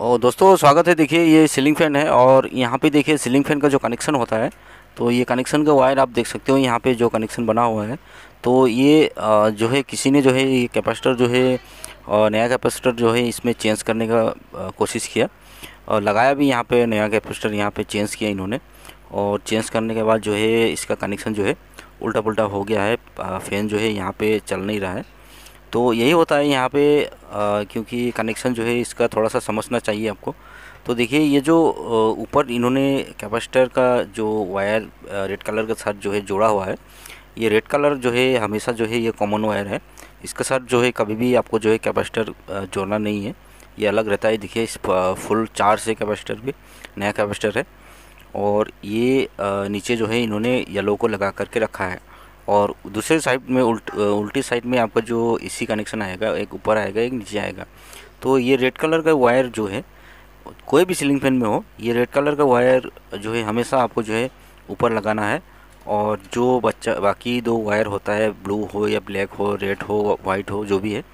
और दोस्तों स्वागत है देखिए ये सीलिंग फैन है और यहाँ पे देखिए सीलिंग फैन का जो कनेक्शन होता है तो ये कनेक्शन का वायर आप देख सकते हो यहाँ पे जो कनेक्शन बना हुआ है तो ये जो है किसी ने जो है ये कैपेसिटर जो है नया कैपेसिटर जो है इसमें चेंज करने का कोशिश किया और लगाया भी यहाँ पर नया कैपेसिटर यहाँ पर चेंज किया इन्होंने और चेंज करने के बाद जो है इसका कनेक्शन जो है उल्टा पुलटा हो गया है फैन जो है यहाँ पर चल नहीं रहा है तो यही होता है यहाँ पे क्योंकि कनेक्शन जो है इसका थोड़ा सा समझना चाहिए आपको तो देखिए ये जो ऊपर इन्होंने कैपेसिटर का जो वायर रेड कलर के साथ जो है जोड़ा हुआ है ये रेड कलर जो है हमेशा जो है ये कॉमन वायर है इसके साथ जो है कभी भी आपको जो है कैपेसिटर जोड़ना नहीं है ये अलग रहता है देखिए इस फुल चार से कैपेसिटर भी नया कैपेसिटर है और ये नीचे जो है इन्होंने येलो को लगा करके रखा है और दूसरे साइड में उल्ट उल्टी साइड में आपका जो एसी कनेक्शन आएगा एक ऊपर आएगा एक नीचे आएगा तो ये रेड कलर का वायर जो है कोई भी सीलिंग फैन में हो ये रेड कलर का वायर जो है हमेशा आपको जो है ऊपर लगाना है और जो बच्चा बाकी दो वायर होता है ब्लू हो या ब्लैक हो रेड हो वाइट हो जो भी है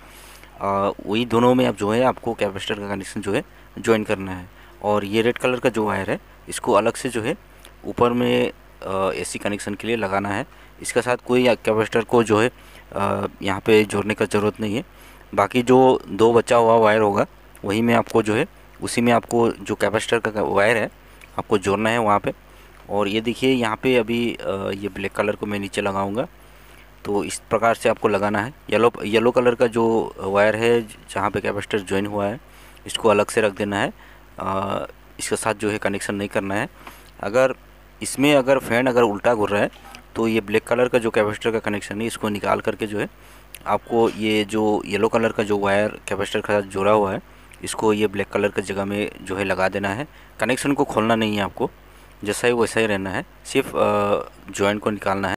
वही दोनों में आप जो है आपको कैपेसिटर का कनेक्शन जो है ज्वाइन करना है और ये रेड कलर का जो वायर है इसको अलग से जो है ऊपर में एसी कनेक्शन के लिए लगाना है इसके साथ कोई कैपेसिटर को जो है यहाँ पे जोड़ने का ज़रूरत नहीं है बाकी जो दो बचा हुआ वायर होगा वही में आपको जो है उसी में आपको जो कैपेसिटर का वायर है आपको जोड़ना है वहाँ पे और ये देखिए यहाँ पे अभी ये ब्लैक कलर को मैं नीचे लगाऊंगा तो इस प्रकार से आपको लगाना है येलो येलो कलर का जो वायर है जहाँ पे कैपेसिटर ज्वाइन हुआ है इसको अलग से रख देना है इसके साथ जो है कनेक्शन नहीं करना है अगर इसमें अगर फैन अगर उल्टा घुर रहा है तो ये ब्लैक कलर का जो कैपेसिटर का कनेक्शन है इसको निकाल करके जो है आपको ये जो येलो कलर का जो वायर कैपेसिटर के साथ जुड़ा हुआ है इसको ये ब्लैक कलर की जगह में जो है लगा देना है कनेक्शन को खोलना नहीं है आपको जैसा ही वैसा ही रहना है सिर्फ जॉइंट को निकालना है